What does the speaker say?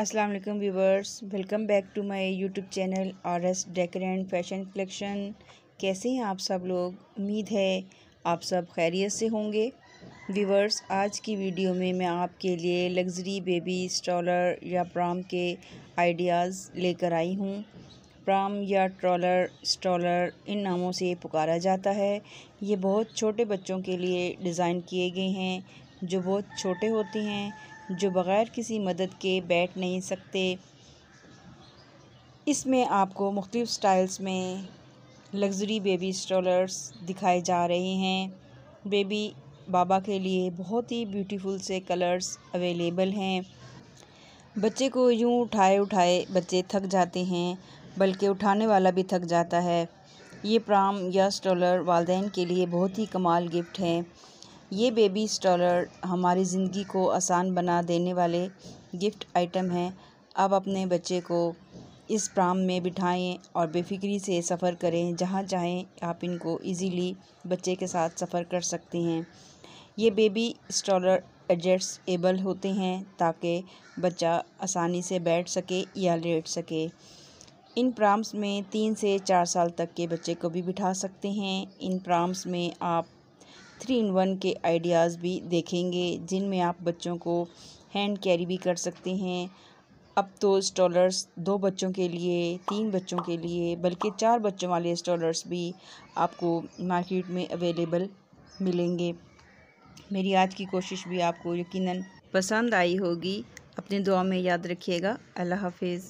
Aslam viewers welcome back to my YouTube channel R S decor and fashion collection कैसे हैं आप सब लोग उम्मीद है आप सब खैरियत से होंगे व्यूवर्स आज की वीडियो में मैं आपके लिए लग्जरी बेबी स्ट्रॉलर या प्राम के आइडियाज़ लेकर आई हूँ प्राम या ट्रॉलर स्ट्रॉलर इन नामों से पुकारा जाता है ये बहुत छोटे बच्चों के लिए डिज़ाइन किए गए हैं जो बहुत छोटे होते हैं जो बग़ैर किसी मदद के बैठ नहीं सकते इसमें आपको मुख्तफ स्टाइल्स में लग्ज़री बेबी स्ट्रोलर्स दिखाए जा रहे हैं बेबी बाबा के लिए बहुत ही ब्यूटीफुल से कलर्स अवेलेबल हैं बच्चे को यूँ उठाए उठाए बच्चे थक जाते हैं बल्कि उठाने वाला भी थक जाता है ये प्राम या स्ट्रोलर वालदेन के लिए बहुत ही कमाल गिफ्ट है ये बेबी स्टॉलर हमारी ज़िंदगी को आसान बना देने वाले गिफ्ट आइटम हैं अब अपने बच्चे को इस प्राम में बिठाएं और बेफिक्री से सफ़र करें जहाँ चाहें आप इनको इजीली बच्चे के साथ सफ़र कर सकते हैं ये बेबी स्टॉलर एडजस्ट एबल होते हैं ताकि बच्चा आसानी से बैठ सके या लेट सके इन प्राम्स में तीन से चार साल तक के बच्चे को भी बिठा सकते हैं इन प्राम्स में आप थ्री इन वन के आइडियाज़ भी देखेंगे जिनमें आप बच्चों को हैंड कैरी भी कर सकते हैं अब तो स्टॉलर्स दो बच्चों के लिए तीन बच्चों के लिए बल्कि चार बच्चों वाले स्टॉलर्स भी आपको मार्केट में अवेलेबल मिलेंगे मेरी आज की कोशिश भी आपको यकीनन पसंद आई होगी अपने दुआ में याद रखिएगा अल्लाह हाफिज़